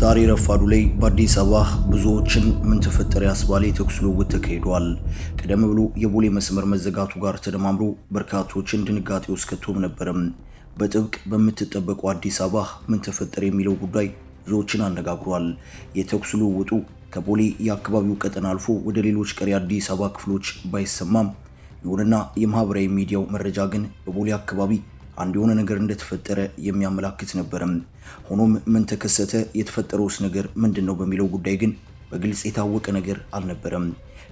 ዛሬ ረፋዱ ላይ በአዲስ አበባ ብዙዎችን ምን ተፈጠረ ያስባለ የተኩስ ልውውጥ ተካሂዷል። ቀደም ብሎ የቦሌ መስመር መዘጋቱ ጋር ተደማምሮ በርካቶችን ድንጋጤ ውስጥ ከቶም ነበርም። በጥብቅ በምትጠበቀው አዲስ አበባ ምን ተፈጠረ የሚለው ጉዳይ ብዙዎችን አነጋግሯል። የተኩስ ልውውጡ ከቦሌ የአካባቢው ቀጠና አልፎ ወደ ሌሎች ቀሪ አዲስ አበባ ክፍሎች ባይሰማም፣ ይሁንና የማህበራዊ ሚዲያው መረጃ ግን በቦሌ አካባቢ አንድ የሆነ ነገር እንደተፈጠረ የሚያመላክት ነበርም። ሆኖም ምን ተከሰተ፣ የተፈጠረውስ ነገር ምንድን ነው በሚለው ጉዳይ ግን በግልጽ የታወቀ ነገር አልነበረም።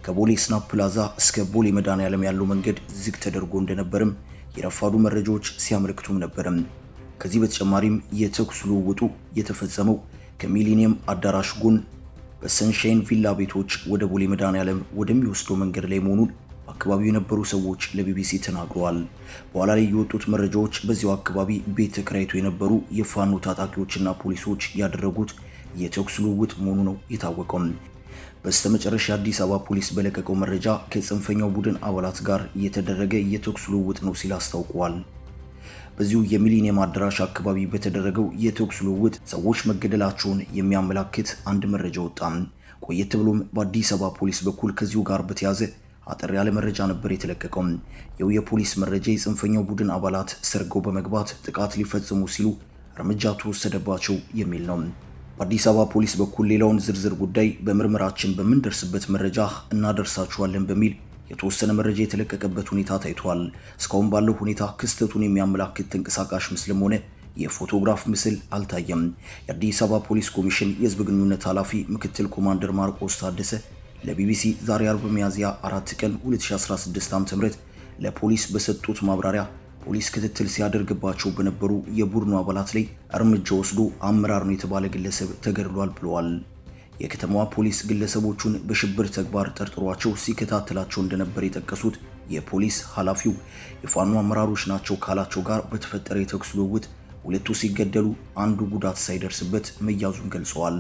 ከቦሌ ስናፕ ፕላዛ እስከ ቦሌ መድኃኔዓለም ያለው መንገድ ዝግ ተደርጎ እንደነበርም የረፋዱ መረጃዎች ሲያመለክቱም ነበርም። ከዚህ በተጨማሪም የተኩስ ልውውጡ የተፈጸመው ከሚሊኒየም አዳራሽ ጎን በሰንሻይን ቪላ ቤቶች ወደ ቦሌ መድኃኔዓለም ወደሚወስደው መንገድ ላይ መሆኑን በአካባቢው የነበሩ ሰዎች ለቢቢሲ ተናግረዋል። በኋላ ላይ የወጡት መረጃዎች በዚያው አካባቢ ቤት ተከራይቶ የነበሩ የፋኖ ታጣቂዎችና ፖሊሶች ያደረጉት የተኩስ ልውውጥ መሆኑ ነው የታወቀው። በስተመጨረሻ አዲስ አበባ ፖሊስ በለቀቀው መረጃ ከጽንፈኛው ቡድን አባላት ጋር የተደረገ የተኩስ ልውውጥ ነው ሲል አስታውቋል። በዚሁ የሚሊኒየም አዳራሽ አካባቢ በተደረገው የተኩስ ልውውጥ ሰዎች መገደላቸውን የሚያመላክት አንድ መረጃ ወጣ። ቆየት ብሎም በአዲስ አበባ ፖሊስ በኩል ከዚሁ ጋር በተያያዘ አጠር ያለ መረጃ ነበር የተለቀቀው። ይኸው የፖሊስ መረጃ የጽንፈኛው ቡድን አባላት ሰርገው በመግባት ጥቃት ሊፈጽሙ ሲሉ እርምጃ ተወሰደባቸው የሚል ነው። በአዲስ አበባ ፖሊስ በኩል ሌላውን ዝርዝር ጉዳይ በምርመራችን በምንደርስበት መረጃ እናደርሳችኋለን በሚል የተወሰነ መረጃ የተለቀቀበት ሁኔታ ታይቷል። እስካሁን ባለው ሁኔታ ክስተቱን የሚያመላክት ተንቀሳቃሽ ምስልም ሆነ የፎቶግራፍ ምስል አልታየም። የአዲስ አበባ ፖሊስ ኮሚሽን የህዝብ ግንኙነት ኃላፊ ምክትል ኮማንደር ማርቆስ ታደሰ ለቢቢሲ ዛሬ አርብ ሚያዝያ 4 ቀን 2016 ዓ.ም ለፖሊስ በሰጡት ማብራሪያ ፖሊስ ክትትል ሲያደርግባቸው በነበሩ የቡድኑ አባላት ላይ እርምጃ ወስዶ አመራር ነው የተባለ ግለሰብ ተገድሏል ብለዋል። የከተማዋ ፖሊስ ግለሰቦቹን በሽብር ተግባር ጠርጥሯቸው ሲከታተላቸው እንደነበር የጠቀሱት የፖሊስ ኃላፊው የፋኖ አመራሮች ናቸው ካላቸው ጋር በተፈጠረ የተኩስ ልውውጥ ሁለቱ ሲገደሉ አንዱ ጉዳት ሳይደርስበት መያዙን ገልጸዋል።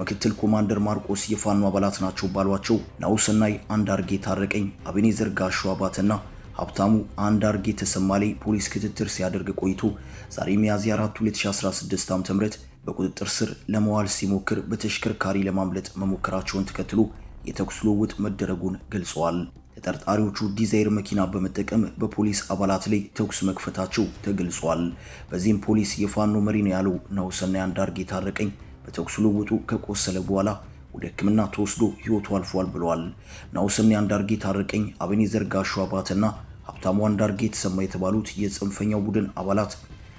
ምክትል ኮማንደር ማርቆስ የፋኖ አባላት ናቸው ባሏቸው ናውሰናይ አንዳርጌ ታረቀኝ፣ አቤኔዘር ጋሹ አባትና ሀብታሙ አንዳርጌ ተሰማ ላይ ፖሊስ ክትትል ሲያደርግ ቆይቶ ዛሬ ሚያዝያ 4 2016 ዓ.ም በቁጥጥር ስር ለመዋል ሲሞክር በተሽከርካሪ ለማምለጥ መሞከራቸውን ተከትሎ የተኩስ ልውውጥ መደረጉን ገልጸዋል። ተጠርጣሪዎቹ ዲዛይር መኪና በመጠቀም በፖሊስ አባላት ላይ ተኩስ መክፈታቸው ተገልጿል። በዚህም ፖሊስ የፋኖ መሪ ነው ያለው ናሁሰናይ አንዳርጌ ታረቀኝ በተኩስ ልውውጡ ከቆሰለ በኋላ ወደ ሕክምና ተወስዶ ህይወቱ አልፏል ብለዋል። ናሁሰኒ አንዳርጌ ታረቀኝ፣ አቤኔዘር ጋሹ አባትና ሀብታሙ አንዳርጌ የተሰማ የተባሉት የጽንፈኛው ቡድን አባላት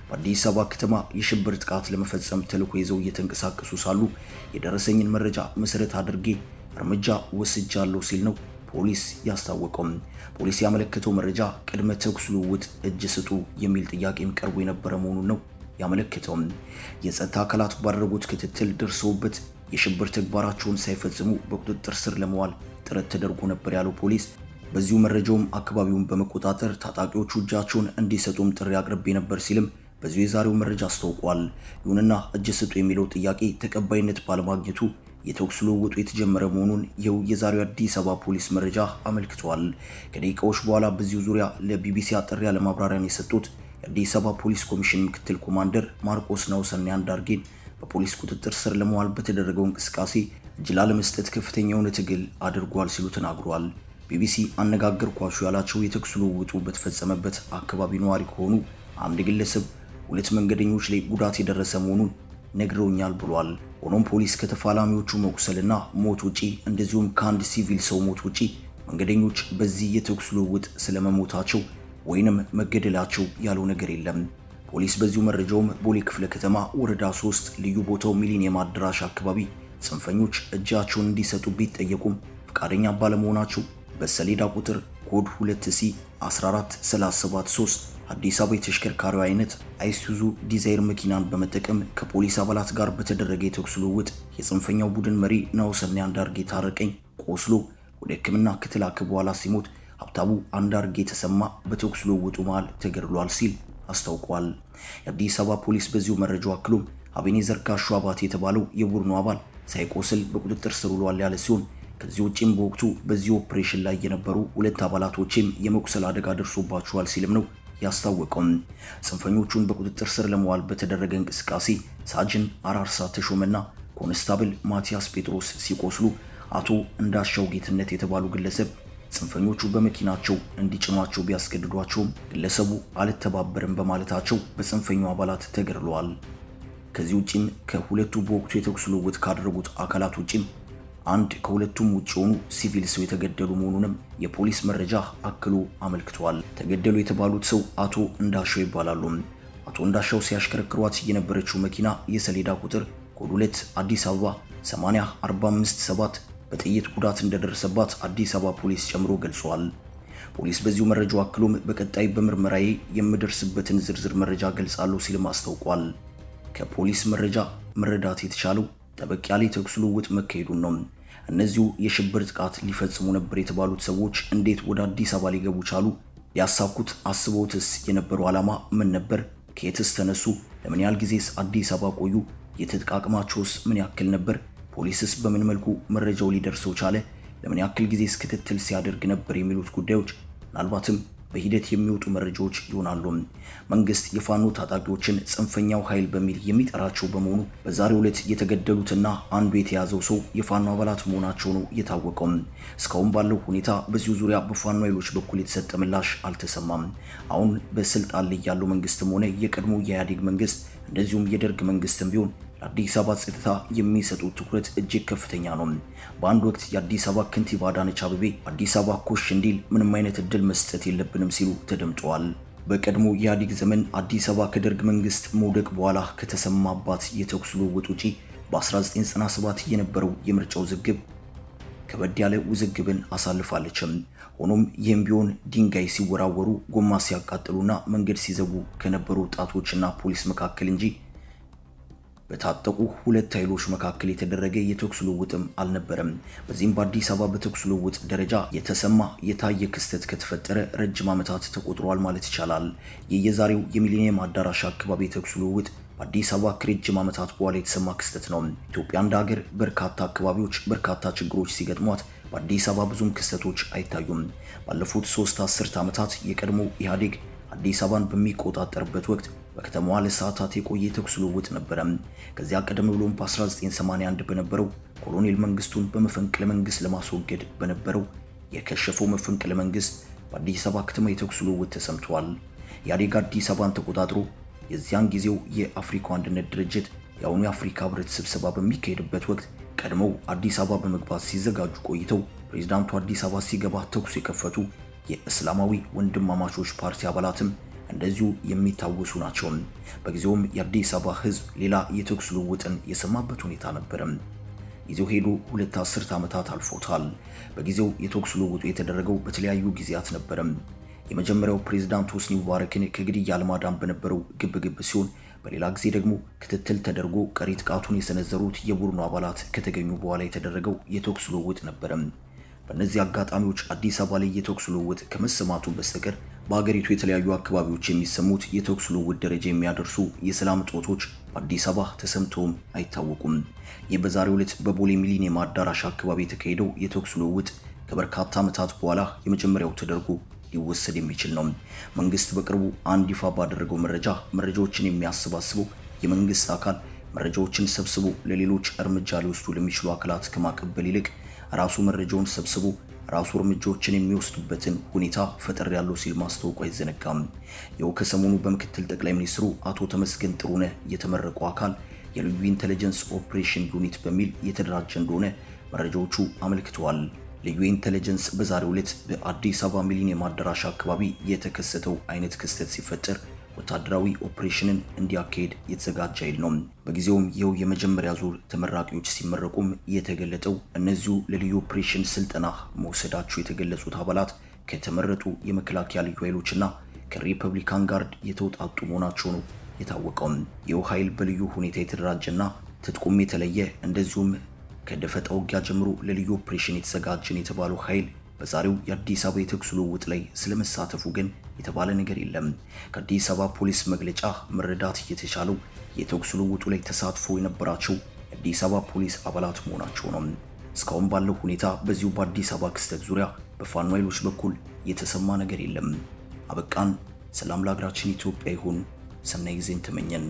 በአዲስ አበባ ከተማ የሽብር ጥቃት ለመፈጸም ተልዕኮ ይዘው እየተንቀሳቀሱ ሳሉ የደረሰኝን መረጃ መሰረት አድርጌ እርምጃ ወስጃለሁ ሲል ነው ፖሊስ ያስታወቀው። ፖሊስ ያመለከተው መረጃ ቅድመ ተኩስ ልውውጥ እጅ ስጡ የሚል ጥያቄም ቀርቦ የነበረ መሆኑን ነው ያመለክተውም የጸጥታ አካላት ባደረጉት ክትትል ደርሰውበት የሽብር ተግባራቸውን ሳይፈጽሙ በቁጥጥር ስር ለመዋል ጥረት ተደርጎ ነበር ያለው ፖሊስ በዚሁ መረጃውም አካባቢውን በመቆጣጠር ታጣቂዎቹ እጃቸውን እንዲሰጡም ጥሪ አቅርቤ ነበር ሲልም በዚሁ የዛሬው መረጃ አስታውቋል። ይሁንና እጅ ስጡ የሚለው ጥያቄ ተቀባይነት ባለማግኘቱ የተኩስ ልውውጡ የተጀመረ መሆኑን ይኸው የዛሬው አዲስ አበባ ፖሊስ መረጃ አመልክቷል። ከደቂቃዎች በኋላ በዚሁ ዙሪያ ለቢቢሲ አጠር ያለ ማብራሪያን የሰጡት የአዲስ አበባ ፖሊስ ኮሚሽን ምክትል ኮማንደር ማርቆስ ናውሰና አንዳርጌን በፖሊስ ቁጥጥር ስር ለመዋል በተደረገው እንቅስቃሴ እጅ ላለመስጠት ከፍተኛ የሆነ ትግል አድርጓል ሲሉ ተናግሯል። ቢቢሲ አነጋገርኳቸው ያላቸው የተኩስ ልውውጡ በተፈጸመበት አካባቢ ነዋሪ ከሆኑ አንድ ግለሰብ ሁለት መንገደኞች ላይ ጉዳት የደረሰ መሆኑን ነግረውኛል ብሏል። ሆኖም ፖሊስ ከተፋላሚዎቹ መቁሰልና ሞት ውጪ እንደዚሁም ከአንድ ሲቪል ሰው ሞት ውጪ መንገደኞች በዚህ የተኩስ ልውውጥ ስለመሞታቸው ወይንም መገደላቸው ያለው ነገር የለም። ፖሊስ በዚሁ መረጃውም ቦሌ ክፍለ ከተማ ወረዳ 3 ልዩ ቦታው ሚሊኒየም አዳራሽ አካባቢ ጽንፈኞች እጃቸውን እንዲሰጡ ቢጠየቁም ፈቃደኛ ባለመሆናቸው በሰሌዳ ቁጥር ኮድ 2 ሲ 14373 አዲስ አበባ የተሽከርካሪ አይነት አይሱዙ ዲዛይር መኪናን በመጠቀም ከፖሊስ አባላት ጋር በተደረገ የተኩስ ልውውጥ የጽንፈኛው ቡድን መሪ ናሁሰናይ አንዳርጌ ታረቀኝ ቆስሎ ወደ ሕክምና ከተላከ በኋላ ሲሞት ሀብታቡ አንዳርጌ የተሰማ በተኩስ ልውውጡ መሃል ተገድሏል ሲል አስታውቋል። የአዲስ አበባ ፖሊስ በዚሁ መረጃው አክሎም አቤኔዘር ካሹ አባቴ የተባለው የቡድኑ አባል ሳይቆስል በቁጥጥር ስር ውሏል ያለ ሲሆን ከዚህ ውጭም በወቅቱ በዚህ ኦፕሬሽን ላይ የነበሩ ሁለት አባላቶችም የመቁሰል አደጋ ደርሶባቸዋል ሲልም ነው ያስታወቀውም። ጽንፈኞቹን በቁጥጥር ስር ለመዋል በተደረገ እንቅስቃሴ ሳጅን አራርሳ ተሾመና ኮንስታብል ማቲያስ ጴጥሮስ ሲቆስሉ አቶ እንዳሻው ጌትነት የተባሉ ግለሰብ ጽንፈኞቹ በመኪናቸው እንዲጭኗቸው ቢያስገድዷቸውም ግለሰቡ አልተባበርም በማለታቸው በጽንፈኛው አባላት ተገድለዋል። ከዚህ ውጪም ከሁለቱ በወቅቱ የተኩስ ልውውጥ ካደረጉት አካላት ውጪም አንድ ከሁለቱም ውጭ የሆኑ ሲቪል ሰው የተገደሉ መሆኑንም የፖሊስ መረጃ አክሎ አመልክቷል። ተገደሉ የተባሉት ሰው አቶ እንዳሻው ይባላሉ። አቶ እንዳሻው ሲያሽከረክሯት የነበረችው መኪና የሰሌዳ ቁጥር ኮድ 2 አዲስ አበባ 8457 በጥይት ጉዳት እንደደረሰባት አዲስ አበባ ፖሊስ ጨምሮ ገልጿል። ፖሊስ በዚሁ መረጃው አክሎም በቀጣይ በምርመራዬ የምደርስበትን ዝርዝር መረጃ ገልጻለሁ ሲልም አስታውቋል። ከፖሊስ መረጃ መረዳት የተቻለው ጠበቅ ያለ የተኩስ ልውውጥ መካሄዱን ነው። እነዚሁ የሽብር ጥቃት ሊፈጽሙ ነበር የተባሉት ሰዎች እንዴት ወደ አዲስ አበባ ሊገቡ ቻሉ? ያሳኩት አስበውትስ የነበረው ዓላማ ምን ነበር? ከየትስ ተነሱ? ለምን ያህል ጊዜስ አዲስ አበባ ቆዩ? አቅማቸውስ ምን ያክል ነበር? ፖሊስስ በምን መልኩ መረጃው ሊደርሰው ቻለ? ለምን ያክል ጊዜ እስክትትል ሲያደርግ ነበር? የሚሉት ጉዳዮች ምናልባትም በሂደት የሚወጡ መረጃዎች ይሆናሉ። መንግስት የፋኖ ታጣቂዎችን ጽንፈኛው ኃይል በሚል የሚጠራቸው በመሆኑ በዛሬው ዕለት የተገደሉትና አንዱ የተያዘው ሰው የፋኖ አባላት መሆናቸው ነው የታወቀው። እስካሁን ባለው ሁኔታ በዚሁ ዙሪያ በፋኖ ኃይሎች በኩል የተሰጠ ምላሽ አልተሰማም። አሁን በስልጣን ላይ ያለው መንግስትም ሆነ የቀድሞ የኢህአዴግ መንግስት እንደዚሁም የደርግ መንግስትም ቢሆን ለአዲስ አበባ ጸጥታ የሚሰጡ ትኩረት እጅግ ከፍተኛ ነው። በአንድ ወቅት የአዲስ አበባ ከንቲባ አዳነች አቤቤ አዲስ አበባ ኮሽ እንዲል ምንም አይነት እድል መስጠት የለብንም ሲሉ ተደምጠዋል። በቀድሞ የኢህአዴግ ዘመን አዲስ አበባ ከደርግ መንግስት መውደቅ በኋላ ከተሰማባት የተኩስ ልውውጥ ውጪ በ1997 የነበረው የምርጫ ውዝግብ ከበድ ያለ ውዝግብን አሳልፋለችም። ሆኖም ይህም ቢሆን ድንጋይ ሲወራወሩ፣ ጎማ ሲያቃጥሉና መንገድ ሲዘጉ ከነበሩ ወጣቶችና ፖሊስ መካከል እንጂ በታጠቁ ሁለት ኃይሎች መካከል የተደረገ የተኩስ ልውውጥም አልነበረም። በዚህም በአዲስ አበባ በተኩስ ልውውጥ ደረጃ የተሰማ የታየ ክስተት ከተፈጠረ ረጅም ዓመታት ተቆጥሯል ማለት ይቻላል። የየዛሬው የሚሊኒየም አዳራሽ አካባቢ የተኩስ ልውውጥ በአዲስ አበባ ከረጅም ዓመታት በኋላ የተሰማ ክስተት ነው። ኢትዮጵያ እንደ ሀገር በርካታ አካባቢዎች በርካታ ችግሮች ሲገጥሟት በአዲስ አበባ ብዙም ክስተቶች አይታዩም። ባለፉት ሶስት አስርት ዓመታት የቀድሞ ኢህአዴግ አዲስ አበባን በሚቆጣጠርበት ወቅት በከተማዋ ለሰዓታት የቆየ ተኩስ ልውውጥ ነበረ። ከዚያ ቀደም ብሎም በ1981 በነበረው ኮሎኔል መንግስቱን በመፈንቅለ መንግስት ለማስወገድ በነበረው የከሸፈው መፈንቅለ መንግስት በአዲስ አበባ ከተማ የተኩስ ልውውጥ ተሰምተዋል። ኢህአዴግ አዲስ አበባን ተቆጣጥሮ የዚያን ጊዜው የአፍሪካ አንድነት ድርጅት የአሁኑ የአፍሪካ ህብረት ስብሰባ በሚካሄድበት ወቅት ቀድመው አዲስ አበባ በመግባት ሲዘጋጁ ቆይተው ፕሬዝዳንቱ አዲስ አበባ ሲገባ ተኩስ የከፈቱ የእስላማዊ ወንድማማቾች ፓርቲ አባላትም እንደዚሁ የሚታወሱ ናቸው። በጊዜውም የአዲስ አበባ ህዝብ ሌላ የተኩስ ልውውጥን የሰማበት ሁኔታ ነበርም። ይዘው ሄዶ ሁለት አስርት ዓመታት አልፎታል። በጊዜው የተኩስ ልውውጡ የተደረገው በተለያዩ ጊዜያት ነበረም። የመጀመሪያው ፕሬዝዳንት ሁስኒ ሙባረክን ከግድያ ለማዳን በነበረው ግብግብ ሲሆን በሌላ ጊዜ ደግሞ ክትትል ተደርጎ ቀሪ ጥቃቱን የሰነዘሩት የቡድኑ አባላት ከተገኙ በኋላ የተደረገው የተኩስ ልውውጥ ነበር። በእነዚህ አጋጣሚዎች አዲስ አበባ ላይ የተኩስ ልውውጥ ከመሰማቱ በስተቀር በአገሪቱ የተለያዩ አካባቢዎች የሚሰሙት የተኩስ ልውውጥ ደረጃ የሚያደርሱ የሰላም ጦቶች አዲስ አበባ ተሰምተውም አይታወቁም። ይህ በዛሬው ዕለት በቦሌ ሚሊኒየም አዳራሽ አካባቢ የተካሄደው የተኩስ ልውውጥ ከበርካታ ዓመታት በኋላ የመጀመሪያው ተደርጎ ሊወሰድ የሚችል ነው። መንግስት በቅርቡ አንድ ይፋ ባደረገው መረጃ መረጃዎችን የሚያሰባስበው የመንግስት አካል መረጃዎችን ሰብስቦ ለሌሎች እርምጃ ሊወስዱ ለሚችሉ አካላት ከማቀበል ይልቅ ራሱ መረጃውን ሰብስቦ ራሱ እርምጃዎችን የሚወስዱበትን ሁኔታ ፈጠር ያለው ሲል ማስታወቁ አይዘነጋም። ይኸው ከሰሞኑ በምክትል ጠቅላይ ሚኒስትሩ አቶ ተመስገን ጥሩነህ የተመረቁ አካል የልዩ ኢንቴሊጀንስ ኦፕሬሽን ዩኒት በሚል የተደራጀ እንደሆነ መረጃዎቹ አመልክተዋል። ልዩ ኢንቴሊጀንስ በዛሬው ዕለት በአዲስ አበባ ሚሊኒየም አዳራሽ አካባቢ የተከሰተው አይነት ክስተት ሲፈጠር ወታደራዊ ኦፕሬሽንን እንዲያካሄድ የተዘጋጀ ኃይል ነው። በጊዜውም ይኸው የመጀመሪያ ዙር ተመራቂዎች ሲመረቁም የተገለጠው እነዚሁ ለልዩ ኦፕሬሽን ስልጠና መውሰዳቸው የተገለጹት አባላት ከተመረጡ የመከላከያ ልዩ ኃይሎችና ከሪፐብሊካን ጋርድ የተውጣጡ መሆናቸው ነው የታወቀው። ይኸው ኃይል በልዩ ሁኔታ የተደራጀና ትጥቁም የተለየ እንደዚሁም ከደፈጣ ውጊያ ጀምሮ ለልዩ ኦፕሬሽን የተዘጋጀን የተባለው ኃይል በዛሬው የአዲስ አበባ የተኩስ ልውውጥ ላይ ስለመሳተፉ ግን የተባለ ነገር የለም። ከአዲስ አበባ ፖሊስ መግለጫ መረዳት እየተቻለው የተኩስ ልውውጡ ላይ ተሳትፎ የነበራቸው የአዲስ አበባ ፖሊስ አባላት መሆናቸው ነው። እስካሁን ባለው ሁኔታ በዚሁ በአዲስ አበባ ክስተት ዙሪያ በፋኖ ኃይሎች በኩል የተሰማ ነገር የለም። አበቃን። ሰላም ለሀገራችን ኢትዮጵያ ይሁን። ሰናይ ጊዜን ተመኘን።